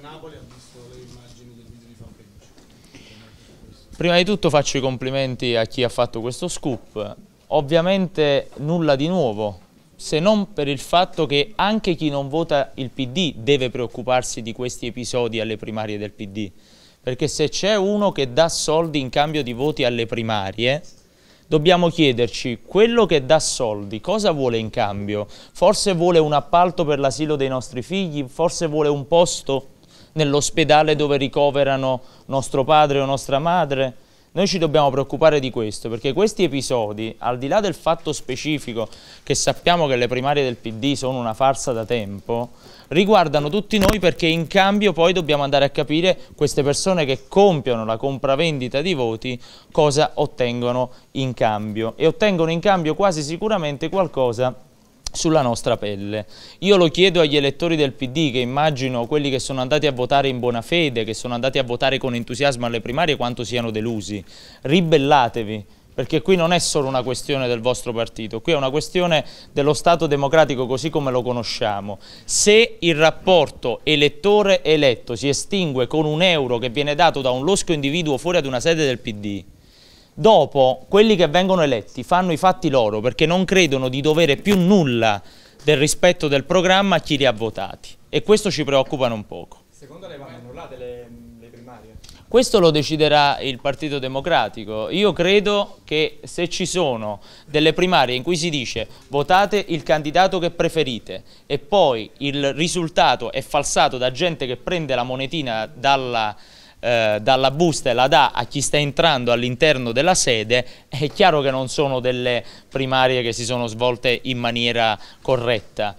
Napoli ha visto le immagini del video di Fanpage? Prima di tutto faccio i complimenti a chi ha fatto questo scoop. Ovviamente nulla di nuovo, se non per il fatto che anche chi non vota il PD deve preoccuparsi di questi episodi alle primarie del PD. Perché se c'è uno che dà soldi in cambio di voti alle primarie, dobbiamo chiederci quello che dà soldi cosa vuole in cambio? Forse vuole un appalto per l'asilo dei nostri figli? Forse vuole un posto nell'ospedale dove ricoverano nostro padre o nostra madre. Noi ci dobbiamo preoccupare di questo, perché questi episodi, al di là del fatto specifico che sappiamo che le primarie del PD sono una farsa da tempo, riguardano tutti noi perché in cambio poi dobbiamo andare a capire queste persone che compiono la compravendita di voti cosa ottengono in cambio. E ottengono in cambio quasi sicuramente qualcosa sulla nostra pelle. Io lo chiedo agli elettori del PD, che immagino quelli che sono andati a votare in buona fede, che sono andati a votare con entusiasmo alle primarie, quanto siano delusi. Ribellatevi, perché qui non è solo una questione del vostro partito, qui è una questione dello Stato democratico così come lo conosciamo. Se il rapporto elettore-eletto si estingue con un euro che viene dato da un losco individuo fuori ad una sede del PD, dopo quelli che vengono eletti fanno i fatti loro perché non credono di dovere più nulla del rispetto del programma a chi li ha votati e questo ci preoccupa non poco. Secondo lei vanno annullate le, le primarie? Questo lo deciderà il Partito Democratico. Io credo che se ci sono delle primarie in cui si dice votate il candidato che preferite e poi il risultato è falsato da gente che prende la monetina dalla eh, dalla busta e la dà a chi sta entrando all'interno della sede, è chiaro che non sono delle primarie che si sono svolte in maniera corretta.